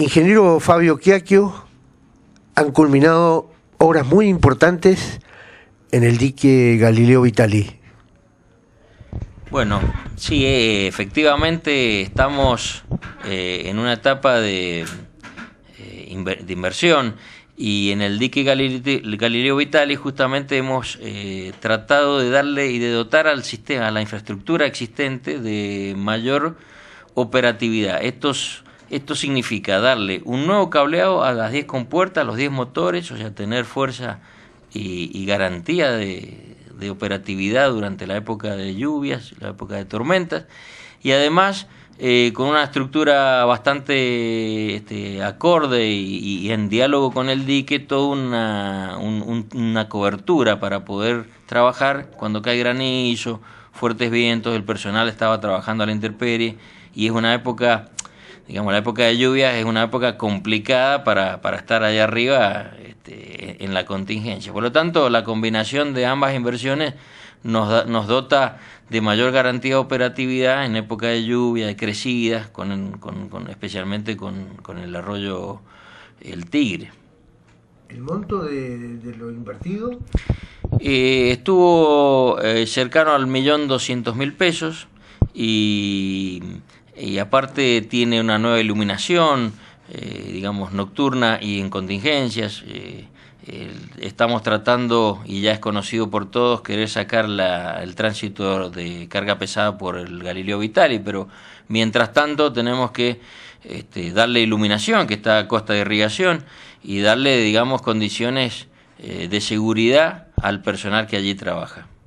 ingeniero Fabio Chiacchio han culminado obras muy importantes en el dique Galileo Vitali. Bueno, sí, eh, efectivamente estamos eh, en una etapa eh, de, inversión y en el dique Galileo, Galileo Vitali justamente hemos tratado de darle y de dotar al sistema, a la infraestructura existente de mayor operatividad. Estos esto significa darle un nuevo cableado a las 10 compuertas, a los 10 motores, o sea, tener fuerza y, garantía de, operatividad durante la época de lluvias, la época de tormentas, y además eh, con una estructura bastante este, acorde y, en diálogo con el dique, toda una, una cobertura para poder trabajar cuando cae granizo, fuertes vientos, el personal estaba trabajando a la intemperie, y es una época digamos, la época de lluvias es una época complicada para, para estar allá arriba este, en la contingencia. Por lo tanto, la combinación de ambas inversiones nos, nos dota de mayor garantía de operatividad en época de lluvia, de crecidas, con, especialmente con, con, el arroyo El Tigre. ¿El monto de, lo invertido? Eh, estuvo eh, cercano al millón doscientos mil pesos y y aparte tiene una nueva iluminación, eh, digamos, nocturna y en contingencias. Eh, estamos tratando, y ya es conocido por todos, querer sacar la, el tránsito de carga pesada por el Galileo Vitali, pero mientras tanto tenemos que este, darle iluminación, que está a costa de irrigación, y darle, digamos, condiciones eh, de seguridad al personal que allí trabaja.